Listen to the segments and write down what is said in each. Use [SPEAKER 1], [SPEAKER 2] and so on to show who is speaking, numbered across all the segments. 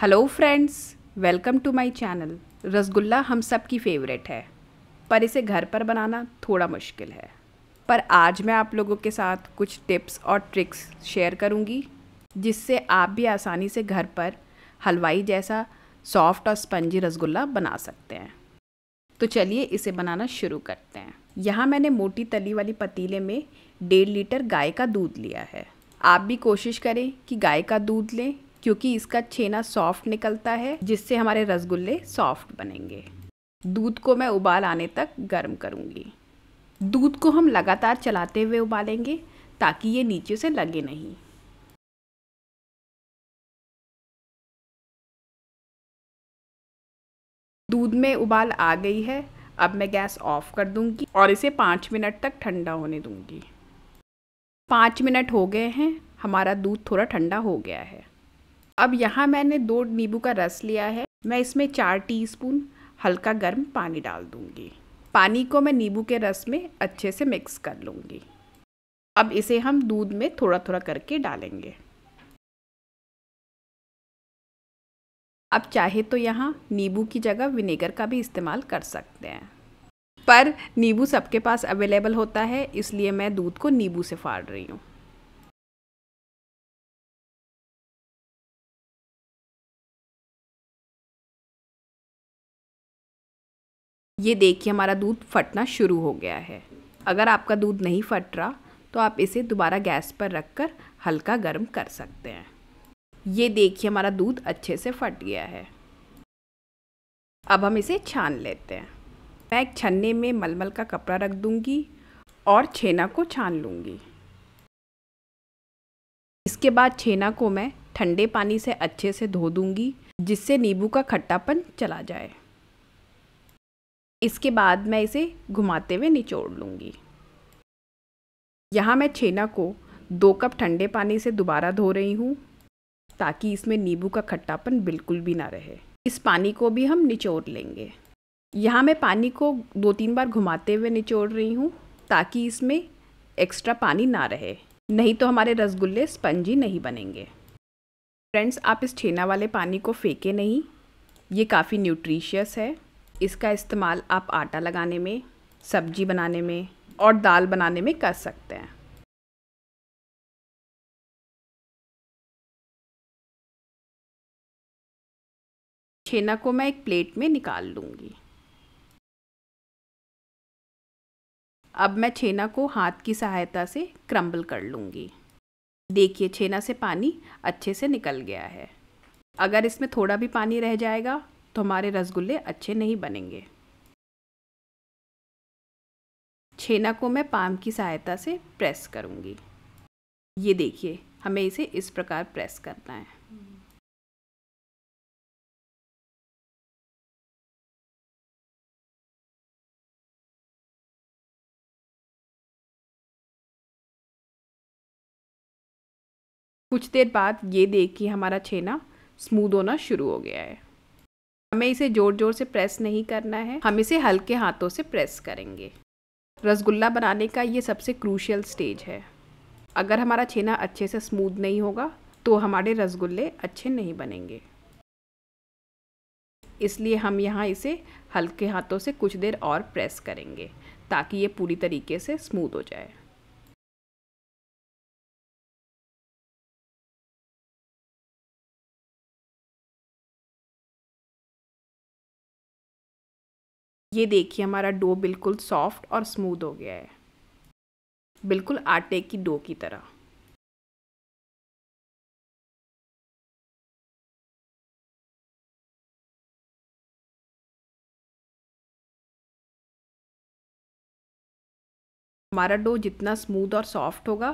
[SPEAKER 1] Hello friends welcome to my channel Rasgulla हम सब की फेवरेट है पर इसे घर पर बनाना थोड़ा मुश्किल है पर आज मैं आप लोगों के साथ कुछ टिप्स और ट्रिक्स शेयर करूंगी जिससे आप भी आसानी से घर पर हलवाई जैसा सॉफ्ट और स्पंजी रसगुल्ला बना सकते हैं तो चलिए इसे बनाना शुरू करते हैं यहाँ मैंने मोटी तली वाली पतीले में डेढ़ लीटर गाय का दूध लिया है आप भी कोशिश करें कि गाय का दूध लें क्योंकि इसका छेना सॉफ्ट निकलता है जिससे हमारे रसगुल्ले सॉफ्ट बनेंगे दूध को मैं उबाल आने तक गर्म करूँगी
[SPEAKER 2] दूध को हम लगातार चलाते हुए उबालेंगे ताकि ये नीचे से लगे नहीं
[SPEAKER 3] दूध में उबाल आ गई है अब मैं गैस ऑफ कर दूंगी और इसे
[SPEAKER 1] पाँच मिनट तक ठंडा होने दूंगी पाँच मिनट हो गए हैं हमारा दूध थोड़ा ठंडा हो गया है अब यहाँ मैंने दो नींबू का रस लिया है मैं इसमें चार टीस्पून हल्का गर्म पानी डाल दूँगी पानी को मैं नींबू के रस में
[SPEAKER 2] अच्छे से मिक्स कर लूँगी अब इसे हम दूध में थोड़ा थोड़ा करके डालेंगे अब चाहे तो यहाँ नींबू की जगह विनेगर का भी इस्तेमाल कर सकते हैं पर नींबू सबके पास
[SPEAKER 3] अवेलेबल होता है इसलिए मैं दूध को नींबू से फाड़ रही हूँ ये देखिए हमारा दूध फटना शुरू हो गया है
[SPEAKER 1] अगर आपका दूध नहीं फट रहा तो आप इसे दोबारा गैस पर रख कर हल्का गर्म कर सकते हैं ये देखिए हमारा दूध अच्छे से फट गया है अब हम इसे छान लेते हैं मैं एक छन्ने में मलमल का कपड़ा रख दूंगी और छेना को छान लूँगी इसके बाद छेना को मैं ठंडे पानी से अच्छे से धो दूंगी जिससे नींबू का खट्टापन चला जाए इसके बाद मैं इसे घुमाते हुए निचोड़ लूँगी यहाँ मैं छेना को दो कप ठंडे पानी से दोबारा धो रही हूँ ताकि इसमें नींबू का खट्टापन बिल्कुल भी ना रहे इस पानी को भी हम निचोड़ लेंगे यहाँ मैं पानी को दो तीन बार घुमाते हुए निचोड़ रही हूँ ताकि इसमें एक्स्ट्रा पानी ना रहे नहीं तो हमारे रसगुल्ले स्पंजी नहीं बनेंगे फ्रेंड्स आप इस छेना वाले पानी को फेंके नहीं ये काफ़ी न्यूट्रिशियस है इसका इस्तेमाल आप आटा लगाने में सब्जी बनाने में
[SPEAKER 3] और दाल बनाने में कर सकते हैं छेना को मैं एक प्लेट में निकाल लूँगी
[SPEAKER 1] अब मैं छेना को हाथ की सहायता से क्रम्बल कर लूँगी देखिए छेना से पानी अच्छे से निकल गया है अगर इसमें थोड़ा भी पानी रह जाएगा तो हमारे रसगुल्ले अच्छे नहीं बनेंगे छेना को मैं पाम की सहायता से प्रेस करूंगी ये देखिए हमें इसे
[SPEAKER 3] इस प्रकार प्रेस करना है
[SPEAKER 2] कुछ देर बाद ये देख के हमारा छेना स्मूद होना शुरू हो गया है हमें
[SPEAKER 1] इसे जोर जोर से प्रेस नहीं करना है हम इसे हल्के हाथों से प्रेस करेंगे रसगुल्ला बनाने का ये सबसे क्रूशियल स्टेज है अगर हमारा छेना अच्छे से स्मूद नहीं होगा तो हमारे रसगुल्ले अच्छे नहीं बनेंगे इसलिए हम यहाँ इसे हल्के हाथों से कुछ देर और प्रेस करेंगे ताकि ये पूरी
[SPEAKER 3] तरीके से स्मूद हो जाए
[SPEAKER 2] ये देखिए हमारा डो बिल्कुल सॉफ्ट और स्मूथ हो गया है बिल्कुल आटे की डो की तरह
[SPEAKER 3] हमारा डो जितना स्मूथ और सॉफ्ट होगा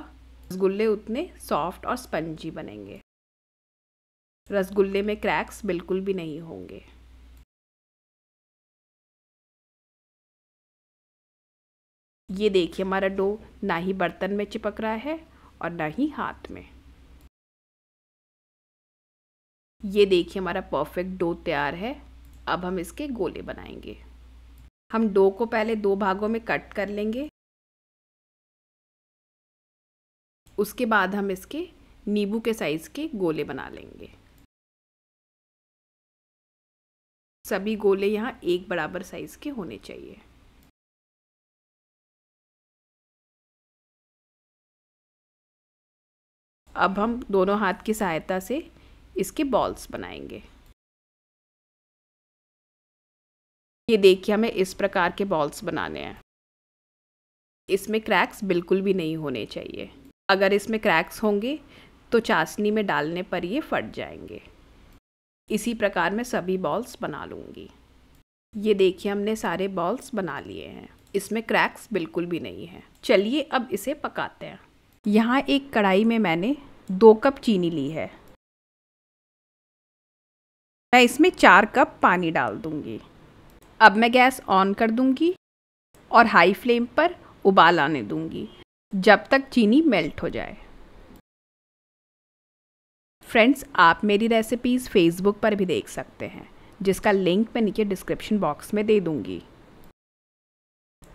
[SPEAKER 3] रसगुल्ले उतने सॉफ्ट और स्पंजी बनेंगे रसगुल्ले में क्रैक्स बिल्कुल भी नहीं होंगे
[SPEAKER 2] ये देखिए हमारा डो ना ही बर्तन में चिपक रहा है और ना ही हाथ में
[SPEAKER 1] ये देखिए हमारा परफेक्ट डो तैयार है
[SPEAKER 2] अब हम इसके गोले बनाएंगे हम डो को पहले दो भागों में कट कर लेंगे उसके बाद हम इसके नींबू के साइज़ के गोले बना लेंगे सभी गोले यहाँ एक बराबर साइज़ के होने चाहिए अब हम दोनों हाथ की सहायता से इसके बॉल्स बनाएंगे ये देखिए हमें इस प्रकार के बॉल्स बनाने हैं
[SPEAKER 1] इसमें क्रैक्स बिल्कुल भी नहीं होने चाहिए अगर इसमें क्रैक्स होंगे तो चाशनी में डालने पर ये फट जाएंगे इसी प्रकार मैं सभी बॉल्स बना लूँगी ये देखिए हमने सारे बॉल्स बना लिए हैं इसमें क्रैक्स बिल्कुल भी नहीं है चलिए अब इसे पकाते हैं यहाँ एक कढ़ाई में मैंने दो कप चीनी ली है मैं इसमें चार कप पानी डाल दूँगी अब मैं गैस ऑन कर दूँगी और हाई फ्लेम पर उबाल आने दूँगी जब तक चीनी मेल्ट हो जाए फ्रेंड्स आप मेरी रेसिपीज़ फेसबुक पर भी देख सकते हैं जिसका लिंक मैं नीचे डिस्क्रिप्शन बॉक्स में दे दूँगी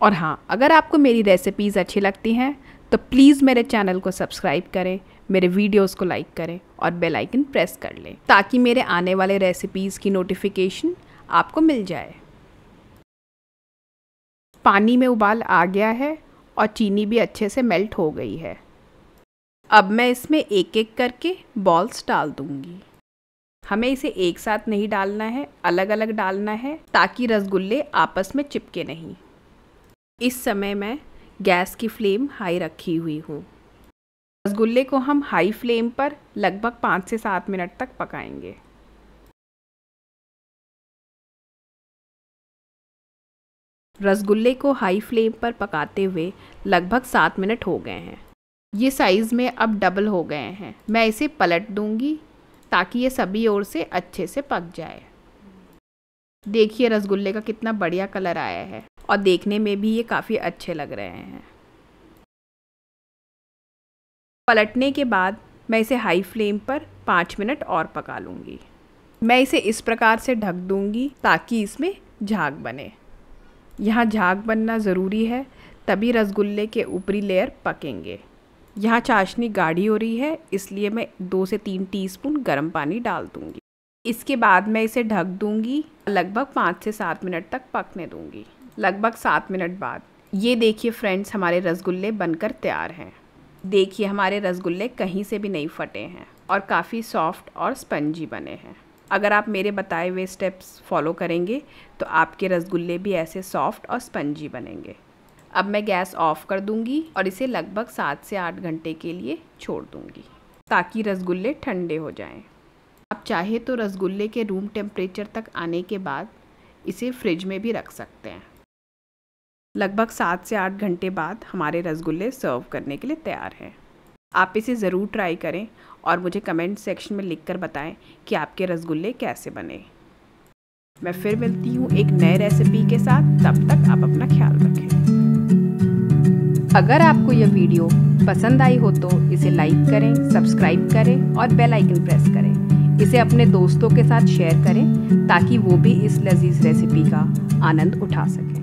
[SPEAKER 1] और हाँ अगर आपको मेरी रेसिपीज़ अच्छी लगती हैं तो प्लीज़ मेरे चैनल को सब्सक्राइब करें मेरे वीडियोस को लाइक करें और बेल आइकन प्रेस कर लें ताकि मेरे आने वाले रेसिपीज़ की नोटिफिकेशन आपको मिल जाए पानी में उबाल आ गया है और चीनी भी अच्छे से मेल्ट हो गई है अब मैं इसमें एक एक करके बॉल्स डाल दूंगी हमें इसे एक साथ नहीं डालना है अलग अलग डालना है ताकि रसगुल्ले आपस में चिपके नहीं इस समय मैं गैस की फ्लेम हाई रखी हुई हूँ रसगुल्ले को हम हाई फ्लेम पर
[SPEAKER 2] लगभग पाँच से सात मिनट तक पकाएंगे रसगुल्ले को हाई फ्लेम पर पकाते हुए लगभग सात मिनट हो गए हैं ये साइज़ में अब डबल हो गए हैं मैं इसे
[SPEAKER 1] पलट दूंगी ताकि ये सभी ओर से अच्छे से पक जाए देखिए रसगुल्ले का कितना बढ़िया कलर आया है और देखने में भी ये काफ़ी अच्छे लग रहे हैं पलटने के बाद मैं इसे हाई फ्लेम पर पाँच मिनट और पका लूँगी मैं इसे इस प्रकार से ढक दूँगी ताकि इसमें झाग बने यहाँ झाग बनना ज़रूरी है तभी रसगुल्ले के ऊपरी लेयर पकेंगे यहाँ चाशनी गाढ़ी हो रही है इसलिए मैं दो से तीन टीस्पून गर्म पानी डाल दूँगी इसके बाद मैं इसे ढक दूँगी लगभग पाँच से सात मिनट तक पकने दूँगी लगभग सात मिनट बाद ये देखिए फ्रेंड्स हमारे रसगुल्ले बनकर तैयार हैं देखिए हमारे रसगुल्ले कहीं से भी नहीं फटे हैं और काफ़ी सॉफ्ट और स्पंजी बने हैं अगर आप मेरे बताए हुए स्टेप्स फॉलो करेंगे तो आपके रसगुल्ले भी ऐसे सॉफ्ट और स्पंजी बनेंगे अब मैं गैस ऑफ कर दूंगी और इसे लगभग सात से आठ घंटे के लिए छोड़ दूंगी ताकि रसगुल्ले ठंडे हो जाएं। आप चाहे तो रसगुल्ले के रूम टेम्परेचर तक आने के बाद इसे फ्रिज में भी रख सकते हैं लगभग सात से आठ घंटे बाद हमारे रसगुल्ले सर्व करने के लिए तैयार हैं आप इसे ज़रूर ट्राई करें और मुझे कमेंट सेक्शन में लिखकर बताएं कि आपके रसगुल्ले कैसे बने मैं फिर मिलती हूँ एक नए रेसिपी के साथ तब तक आप अपना ख्याल रखें अगर आपको यह वीडियो पसंद आई हो तो इसे लाइक करें सब्सक्राइब करें और बेल आइकन प्रेस करें इसे अपने दोस्तों के साथ शेयर करें ताकि वो भी इस लजीज रेसिपी का आनंद उठा सकें